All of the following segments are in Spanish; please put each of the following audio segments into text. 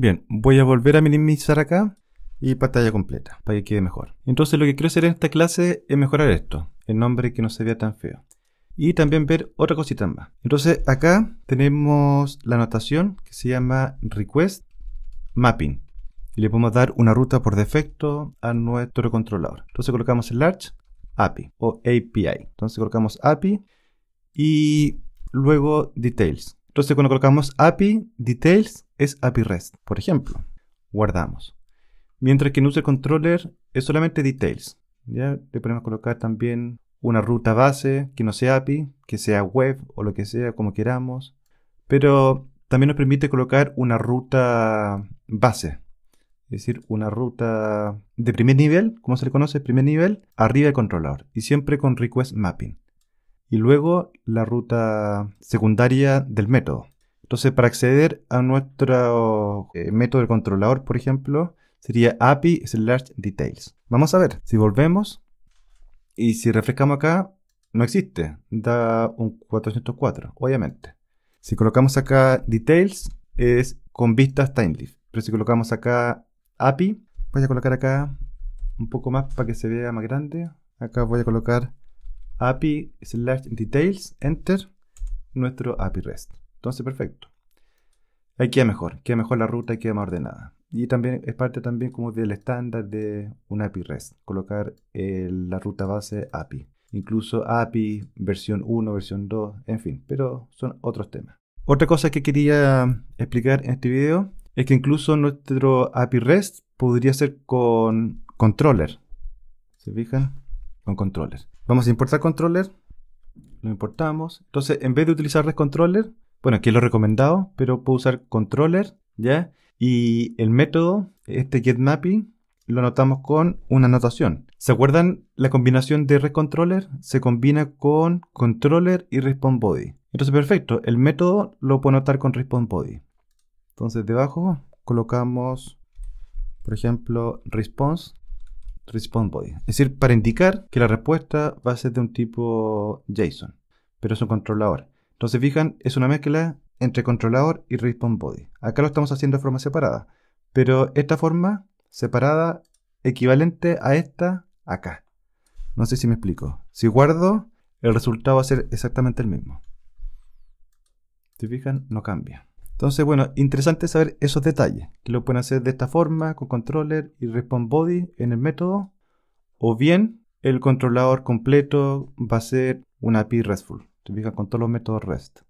Bien, voy a volver a minimizar acá y pantalla completa para que quede mejor. Entonces lo que quiero hacer en esta clase es mejorar esto, el nombre que no se vea tan feo. Y también ver otra cosita más. Entonces acá tenemos la anotación que se llama request mapping. Y le podemos dar una ruta por defecto a nuestro controlador. Entonces colocamos el large API o API. Entonces colocamos API y luego details. Entonces cuando colocamos API details es API REST, por ejemplo. Guardamos. Mientras que en user controller es solamente details. Ya le podemos colocar también una ruta base que no sea API, que sea web o lo que sea, como queramos. Pero también nos permite colocar una ruta base, es decir, una ruta de primer nivel, como se le conoce, primer nivel, arriba del controlador y siempre con request mapping y luego la ruta secundaria del método. Entonces, para acceder a nuestro eh, método del controlador, por ejemplo, sería API slash details. Vamos a ver, si volvemos y si refrescamos acá, no existe, da un 404, obviamente. Si colocamos acá details, es con vistas timelift. Pero si colocamos acá API, voy a colocar acá un poco más para que se vea más grande. Acá voy a colocar API select details, enter, nuestro API REST. Entonces, perfecto. aquí queda mejor, queda mejor la ruta, queda más ordenada. Y también es parte también como del estándar de un API REST, colocar la ruta base API. Incluso API versión 1, versión 2, en fin, pero son otros temas. Otra cosa que quería explicar en este video es que incluso nuestro API REST podría ser con controller. ¿Se fijan? Con controller. Vamos a importar controller. Lo importamos. Entonces, en vez de utilizar ResController, bueno, aquí es lo recomendado, pero puedo usar controller, ¿ya? Y el método, este getMapping, lo anotamos con una anotación. ¿Se acuerdan? La combinación de ResController? se combina con controller y responseBody? Entonces, perfecto. El método lo puedo anotar con responseBody. Entonces, debajo colocamos, por ejemplo, response Respond Body. Es decir, para indicar que la respuesta va a ser de un tipo JSON, pero es un controlador. Entonces, fijan, es una mezcla entre controlador y Respond Body. Acá lo estamos haciendo de forma separada, pero esta forma separada equivalente a esta acá. No sé si me explico. Si guardo, el resultado va a ser exactamente el mismo. si fijan? No cambia. Entonces, bueno, interesante saber esos detalles, que lo pueden hacer de esta forma, con controller y response body en el método, o bien el controlador completo va a ser una API RESTful, significa con todos los métodos REST.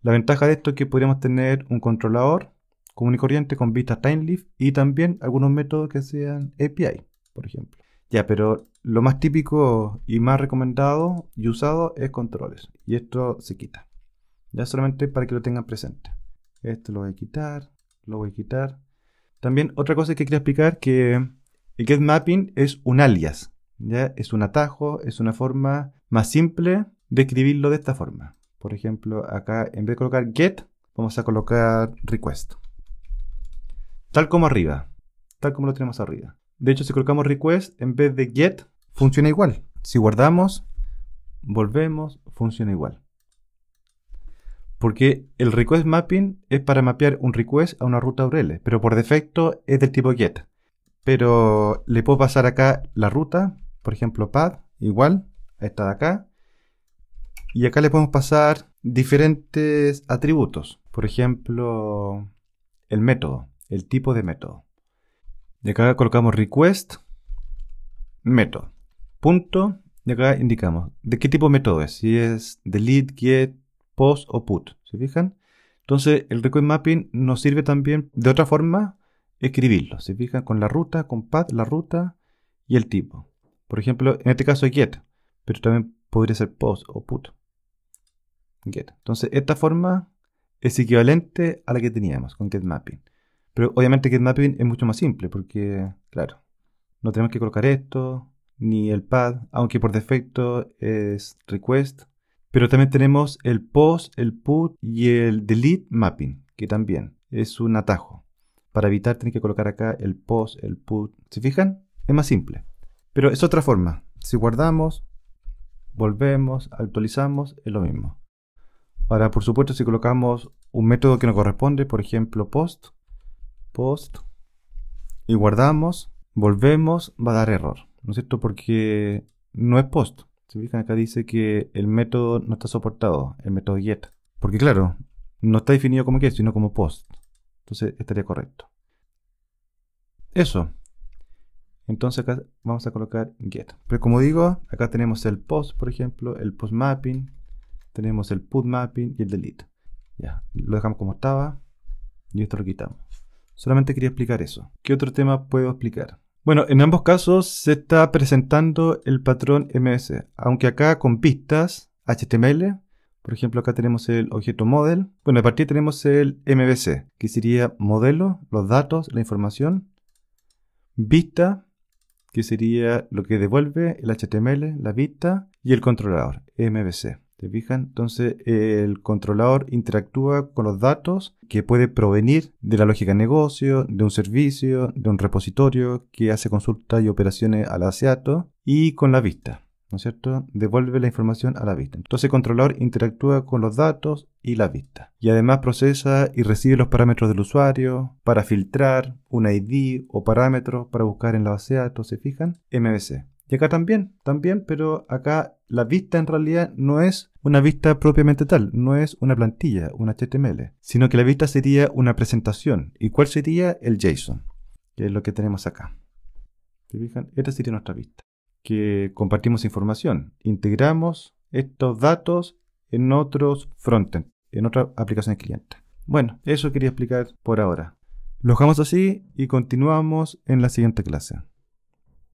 La ventaja de esto es que podríamos tener un controlador común y corriente con vista TimeLift y también algunos métodos que sean API, por ejemplo. Ya, pero lo más típico y más recomendado y usado es controles, y esto se quita. Ya solamente para que lo tengan presente. Esto lo voy a quitar, lo voy a quitar. También otra cosa que quería explicar que el get mapping es un alias, ¿ya? Es un atajo, es una forma más simple de escribirlo de esta forma. Por ejemplo, acá en vez de colocar get, vamos a colocar request. Tal como arriba, tal como lo tenemos arriba. De hecho, si colocamos request en vez de get, funciona igual. Si guardamos, volvemos, funciona igual. Porque el request mapping es para mapear un request a una ruta URL, pero por defecto es del tipo get. Pero le puedo pasar acá la ruta, por ejemplo, path igual a esta de acá. Y acá le podemos pasar diferentes atributos. Por ejemplo, el método, el tipo de método. De acá colocamos request, método, punto. Y acá indicamos de qué tipo de método es. Si es delete, get, POST o PUT. ¿Se fijan? Entonces, el request mapping nos sirve también de otra forma escribirlo. ¿Se fijan? Con la ruta, con path, la ruta y el tipo. Por ejemplo, en este caso es get, pero también podría ser POST o PUT. Get. Entonces, esta forma es equivalente a la que teníamos con get mapping. Pero obviamente get mapping es mucho más simple porque, claro, no tenemos que colocar esto, ni el pad, aunque por defecto es request, pero también tenemos el post, el put y el delete mapping, que también es un atajo. Para evitar tener que colocar acá el post, el put. ¿Se fijan? Es más simple. Pero es otra forma. Si guardamos, volvemos, actualizamos, es lo mismo. Ahora, por supuesto, si colocamos un método que nos corresponde, por ejemplo, post, post, y guardamos, volvemos, va a dar error, ¿no es cierto? Porque no es post, se fijan, acá dice que el método no está soportado, el método get. Porque claro, no está definido como get, sino como post. Entonces estaría correcto. Eso. Entonces acá vamos a colocar get. Pero como digo, acá tenemos el post, por ejemplo, el post mapping, tenemos el put mapping y el delete. Ya, lo dejamos como estaba y esto lo quitamos. Solamente quería explicar eso. ¿Qué otro tema puedo explicar? Bueno, en ambos casos se está presentando el patrón MVC, aunque acá con pistas HTML, por ejemplo acá tenemos el objeto model, bueno, a partir tenemos el MVC, que sería modelo, los datos, la información, vista, que sería lo que devuelve el HTML, la vista, y el controlador, MVC. ¿Te fijan? Entonces el controlador interactúa con los datos que puede provenir de la lógica de negocio, de un servicio, de un repositorio que hace consultas y operaciones a al datos y con la vista. ¿No es cierto? Devuelve la información a la vista. Entonces el controlador interactúa con los datos y la vista. Y además procesa y recibe los parámetros del usuario para filtrar un ID o parámetros para buscar en la base de datos, ¿se fijan? MVC. Y acá también, también, pero acá la vista en realidad no es una vista propiamente tal, no es una plantilla, un HTML, sino que la vista sería una presentación. ¿Y cuál sería el JSON? Que es lo que tenemos acá. ¿Se fijan? Esta sería nuestra vista. Que compartimos información, integramos estos datos en otros frontend, en otras aplicaciones cliente. Bueno, eso quería explicar por ahora. Lo dejamos así y continuamos en la siguiente clase.